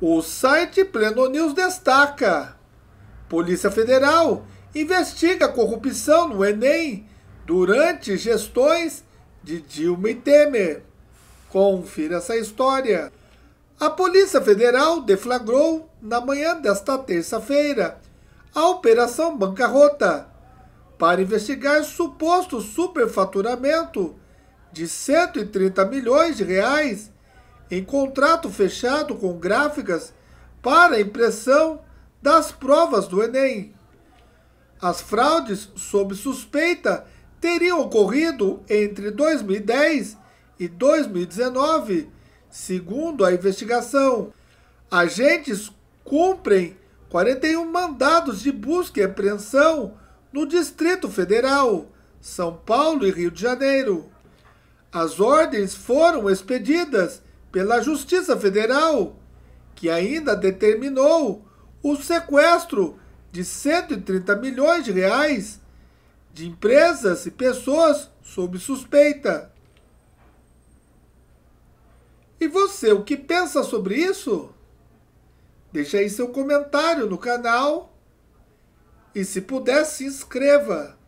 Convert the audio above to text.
O site Pleno News destaca: Polícia Federal investiga corrupção no Enem durante gestões de Dilma e Temer. Confira essa história. A Polícia Federal deflagrou, na manhã desta terça-feira, a Operação Bancarrota para investigar suposto superfaturamento de 130 milhões de reais em contrato fechado com gráficas para impressão das provas do Enem. As fraudes sob suspeita teriam ocorrido entre 2010 e 2019, segundo a investigação. Agentes cumprem 41 mandados de busca e apreensão no Distrito Federal, São Paulo e Rio de Janeiro. As ordens foram expedidas pela Justiça Federal, que ainda determinou o sequestro de 130 milhões de reais de empresas e pessoas sob suspeita. E você, o que pensa sobre isso? Deixe aí seu comentário no canal e se puder se inscreva.